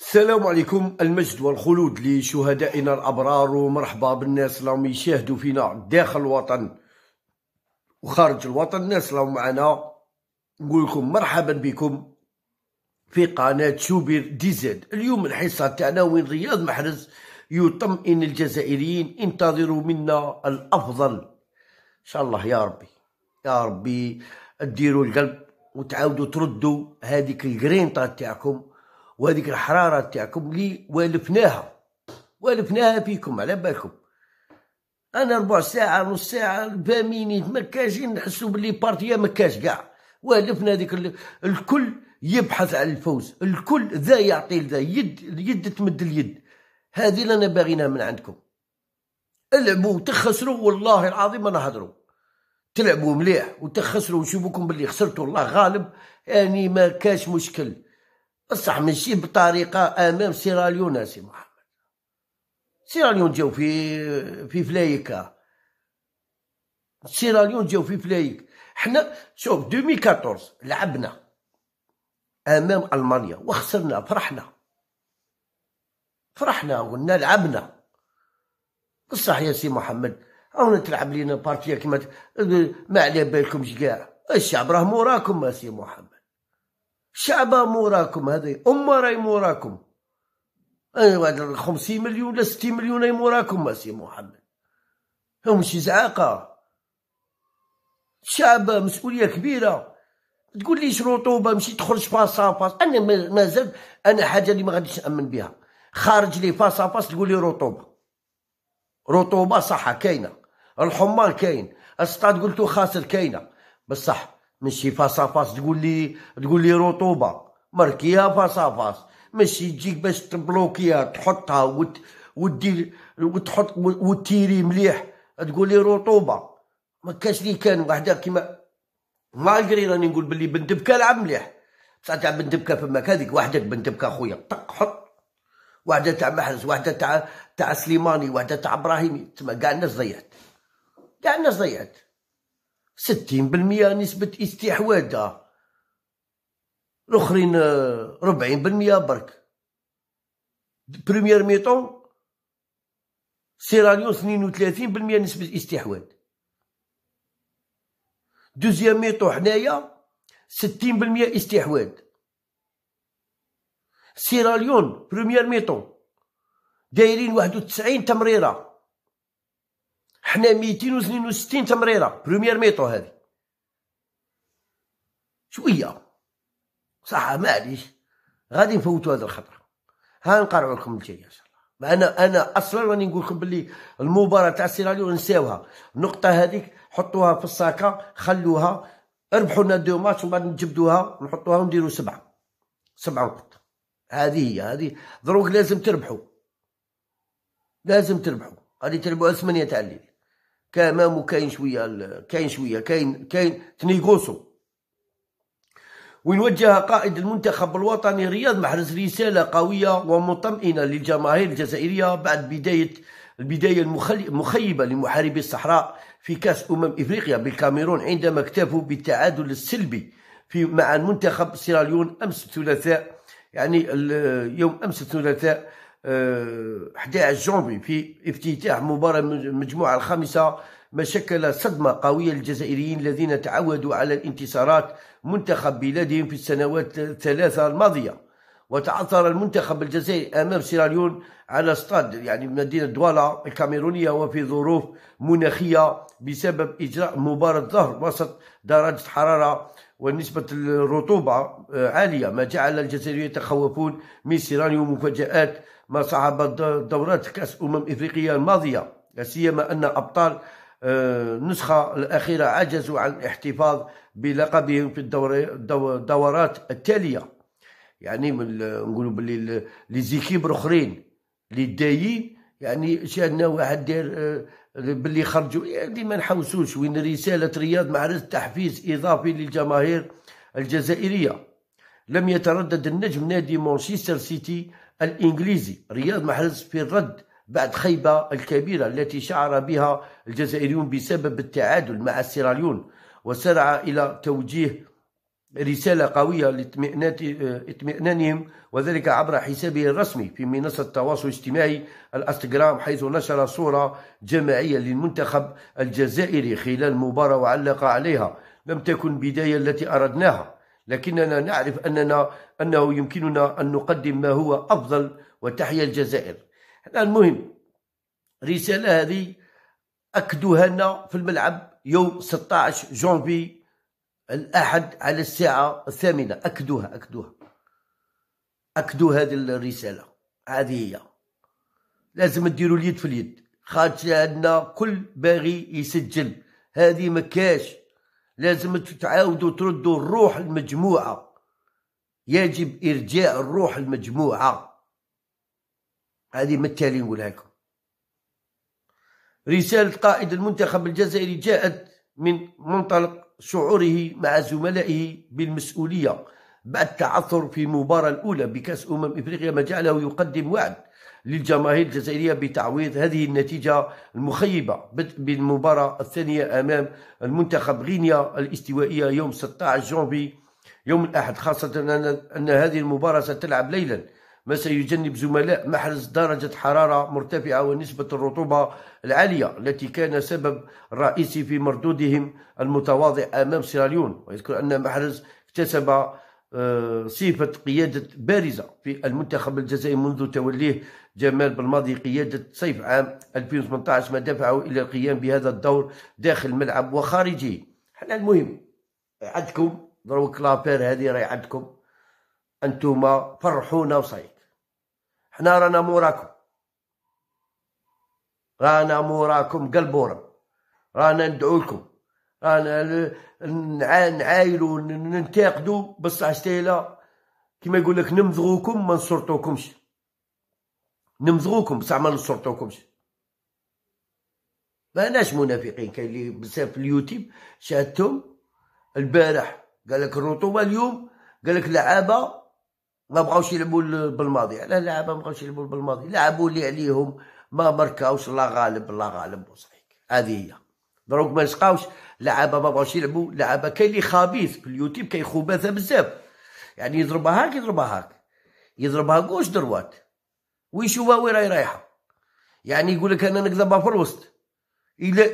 السلام عليكم المجد والخلود لشهدائنا الابرار ومرحبا بالناس اللي راهم يشاهدوا فينا داخل الوطن وخارج الوطن الناس راهم معنا نقول لكم مرحبا بكم في قناه شوبر دي زد اليوم الحصه تاعنا وين رياض محرز يطمئن الجزائريين انتظروا منا الافضل ان شاء الله يا ربي يا ربي ديروا القلب وتعاودوا تردوا هذيك الجرينطه تاعكم وهذيك الحراره تاعكم لي والفناها والفناها فيكم على بالكم انا ربع ساعه نص ساعه فاميني مكاجين نحسوا باللي بارتيا مكاش كاع والفنا هذيك الكل يبحث على الفوز الكل ذا يعطي ذا يد يد تمد اليد هذه اللي انا باغينها من عندكم العبوا تخسروا والله العظيم ما نهضروا تلعبوا مليح وتخسروا وشوفوكم باللي خسرتوا الله غالب يعني ما كاش مشكل بصح ماشي بطريقه امام سيراليون اسي محمد سيراليون جاو في في فلايكا سيراليون جاو في فلايك حنا شوف 2014 لعبنا امام المانيا وخسرنا فرحنا فرحنا قلنا لعبنا بصح يا سي محمد أو تلعب لينا بارتيا كيما ما على بالكمش كاع الشعب راه موراكم يا سي محمد شعبه موراكم هذه امه راهي موراكم أيوة 50 مليون ولا 60 مليون راهي موراكم سي محمد هم شي زعاقه شعب مسؤوليه كبيره تقول ليش رطوبه مشي تخرج فاصا فاص انا مازال انا حاجه اللي ما غاديش نامن بها خارج لي باسا باس تقول لي رطوبه رطوبه صحه كاينه الحمار كاين السطاد قلتو خاسر كاينه بصح ماشي فاس فاس تقول لي تقول لي رطوبه مركيها فاس فاس ماشي تجيك باش تبلوكيها تحطها وت ودير وتحط وتيري مليح تقول لي رطوبه ما كاش لي كان وحده كيما غيري راني نقول بلي بندبكه لعب مليح بصح تاع بندبكه فماك هذيك وحدك بندبكه خويا طق حط وحده تاع محرز وحده تاع تاع سليماني وحده تاع ابراهيمي تما كاع الناس ضيعت كاع الناس ضيعت ستين بالمية نسبة استحواذها الاخرين آه، ربعين بالمية برك بريمير ميتون سيراليون اثنين وثلاثين بالمية نسبة استحواذ دوزيام ميتون حنايا ستين بالمية استحواذ سيراليون بريمير ميتون دايرين واحد وتسعين تمريره حنا 262 تمريره بروميير ميطو هذه شويه صح معليش غادي نفوتوا هذه الخطره ها نقرعوا لكم الجايه ان شاء الله ما انا انا اصلا راني نقول لكم باللي المباراه تاع سيراليو نساوها النقطه هذيك حطوها في الساكه خلوها ربحوا لنا دو ماتش ومن بعد نجبدوها ونحطوها ونديروا سبعه سبعه نقط هذه هي هذه دروك لازم تربحوا لازم تربحوا غادي تلعبوا ثمانيه تاع الليل كامامو كاين شويه كاين شويه كاين كاين تنيغوسو وين وجه قائد المنتخب الوطني رياض محرز رسالة قوية ومطمئنة للجماهير الجزائرية بعد بداية البداية المخيبة لمحاربي الصحراء في كأس أمم إفريقيا بالكاميرون عندما اكتفوا بالتعادل السلبي في مع المنتخب سيراليون أمس الثلاثاء يعني يوم أمس الثلاثاء 11 آه، جونفي في افتتاح مباراة المجموعة الخامسة ما شكل صدمة قوية للجزائريين الذين تعودوا على الانتصارات منتخب بلادهم في السنوات الثلاثة الماضية وتعثر المنتخب الجزائري أمام سيراليون على استاد يعني مدينة دوالا الكاميرونية وفي ظروف مناخية بسبب إجراء مباراة ظهر وسط درجة حرارة ونسبة الرطوبة آه، عالية ما جعل الجزائريين يتخوفون من سيراليون مفاجآت ما صعب دورات كأس أمم إفريقيا الماضية لا سيما أن أبطال آه، النسخة الأخيرة عجزوا عن الاحتفاظ بلقبهم في الدورات التالية يعني نقولوا باللي لي زيكيب الاخرين لي دايين يعني شادنا واحد داير آه، باللي خرجوا يعني ما نحوسوش وين رساله رياض مع تحفيز اضافي للجماهير الجزائريه لم يتردد النجم نادي مانشستر سيتي الإنجليزي رياض محرز في الرد بعد خيبة الكبيرة التي شعر بها الجزائريون بسبب التعادل مع السيراليون وسارع إلى توجيه رسالة قوية لاطمئنانهم وذلك عبر حسابه الرسمي في منصة التواصل الاجتماعي الانستغرام حيث نشر صورة جماعية للمنتخب الجزائري خلال مباراة وعلق عليها لم تكن بداية التي أردناها لكننا نعرف أننا أنه يمكننا أن نقدم ما هو أفضل وتحيا الجزائر المهم رسالة هذه أكدوها لنا في الملعب يوم 16 جونفي الأحد على الساعة الثامنة أكدوها أكدوها أكدوا هذه الرسالة هذه هي لازم تديروا اليد في اليد خاطر عندنا كل باغي يسجل هذه مكاش لازم تعاودوا تردوا الروح المجموعة يجب إرجاء الروح المجموعة هذه متالي نقولها لكم رسالة قائد المنتخب الجزائري جاءت من منطلق شعوره مع زملائه بالمسؤولية بعد تعثر في المباراة الأولى بكأس أمم إفريقيا ما جعله يقدم وعد للجماهير الجزائرية بتعويض هذه النتيجة المخيبة بدء بالمباراة الثانية أمام المنتخب غينيا الاستوائية يوم 16 جونفي يوم الأحد خاصة أن هذه المباراة ستلعب ليلا ما سيجنب زملاء محرز درجة حرارة مرتفعة ونسبة الرطوبة العالية التي كان سبب رئيسي في مردودهم المتواضع أمام سيراليون ويذكر أن محرز اكتسب آه، صفة قيادة بارزة في المنتخب الجزائري منذ توليه جمال بالماضي قيادة صيف عام 2018 ما دفعه إلى القيام بهذا الدور داخل الملعب وخارجه حنا المهم عندكم دروك كلابير هذه راهي عندكم أنتم فرحونا وصيد حنا رانا موراكم رانا موراكم قلبورا رانا ندعو لكم رانا نعايلو ننتقدو بصح شتيلا كيما يقول لك نمزغوكم ما نصرطوكمش نمزغوكم بصح ما ما ماناش منافقين كاين اللي بزاف في اليوتيوب شاهدتهم البارح قال لك الرطوبه اليوم قال لك اللعابه ما بغاوش يلعبوا بالماضي على اللعابه ما بغاوش يلعبوا بالماضي لعبوا اللي عليهم ما مركاوش الله غالب الله غالب وصحيح هذه هي دروك ما لقاوش لعابه ما بغاوش يلعبوا لعابه كاين اللي خبيث في اليوتيوب كاين خباثه بزاف يعني يضربها هاك يضربها هاك يضربها كوش دروات ويشوفها وين راهي رايحه يعني يقول لك انا نكذبها في الوسط الى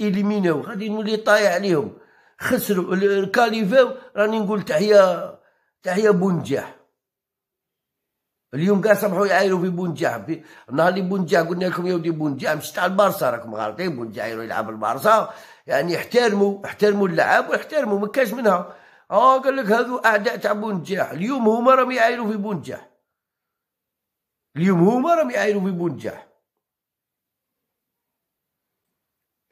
اليمينو غادي نولي طايع عليهم خسروا كاليفاو راني نقول تحيه تحيه بونجاح اليوم كاع صبحوا يعايروا في بونجا في النهار اللي بونجا قلنا لكم يا ودي بونجا مش تاع البارسا راكم غالطين بونجا يروح يلعب البارسا يعني احترموا احترموا اللعاب واحترموا ما كاش منها اه قال لك هذو اعداء تاع بونجاح اليوم هما راهم يعايروا في بونجاح اليوم هما راهم يعايروا في بونجاح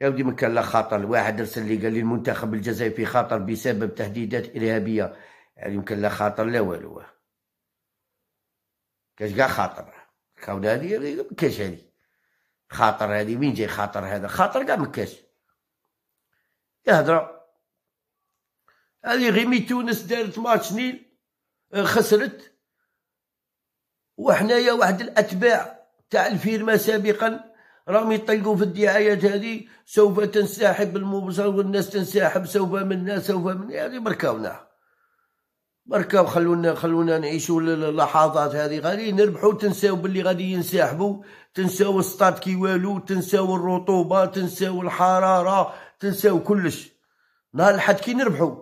يا ودي ما كان لا خطر واحد ارسل لي قال لي المنتخب الجزائري في خطر بسبب تهديدات ارهابيه يعني يمكن لا خطر لا والو كاش كاع خاطر الكاون هادي مكاش كاش هادي خاطر هادي وين جاي خاطر هذا خاطر كاع مكاش يا يهضروا هذه غيمي تونس دارت ماتش نيل آه، خسرت وحنايا واحد الاتباع تاع الفيرما سابقا راهم يطلقوا في الدعايات هذه سوف تنسحب المبصر والناس تنسحب سوف من الناس سوف من هذه بركاونا بركا خلونا خلونا نعيشوا اللحظات هذه غادي نربحوا تنساو باللي غادي ينسحبوا تنساو السطات كي والو تنساو الرطوبه تنساو الحراره تنساو كلش نهار الحد كي نربحوا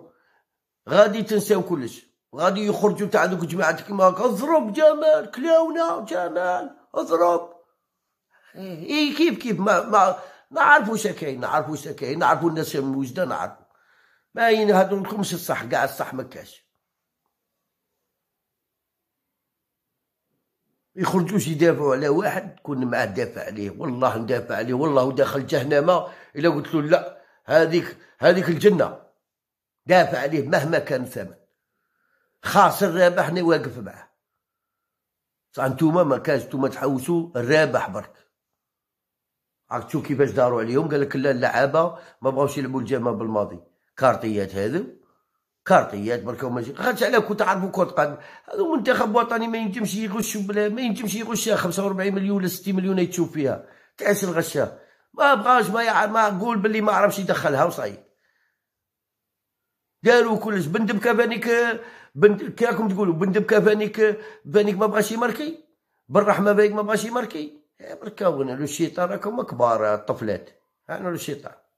غادي تنساو كلش غادي يخرجوا تاع دوك جماعه كيما اضرب جمال كلاونا جمال اضرب اي إيه، كيف كيف ما ما نعرفوا واش كاين نعرفوا واش كاين نعرفوا الناس وجده نعرفوا ما ينهضوا لكمش الصح كاع الصح ما كاش يخرجوش يدافعوا على واحد تكون معاه دافع عليه والله ندافع عليه والله داخل جهنم الا قلت له لا هذيك هذيك الجنه دافع عليه مهما كان الثمن خاسر رابح انا واقف معاه صح انتوما ما كانش نتوما تحوسوا الرابح برك عرفتوا كيفاش داروا عليهم قال لك لا اللعابه ما بغاوش يلعبوا الجامعه بالماضي كارطيات هذو كارطيات بركا ماشي خاطش علاه كنت تعرفوا كرة قدم هذا منتخب وطني ما ينجمش يغش ما ينجمش يغش 45 مليون ولا 60 مليون يتشوف فيها تعس الغشة ما بغاش ما يعرف ما قول باللي ما عرفش يدخلها وصاي داروا كلش بندب كافانيك بند كيراكم تقولوا بندب كافانيك فانيك ما بغاش يماركي بالرحمه بايك ما بغاش يماركي بركا لو الشيطان راكم كبار الطفلات انا لو الشيطان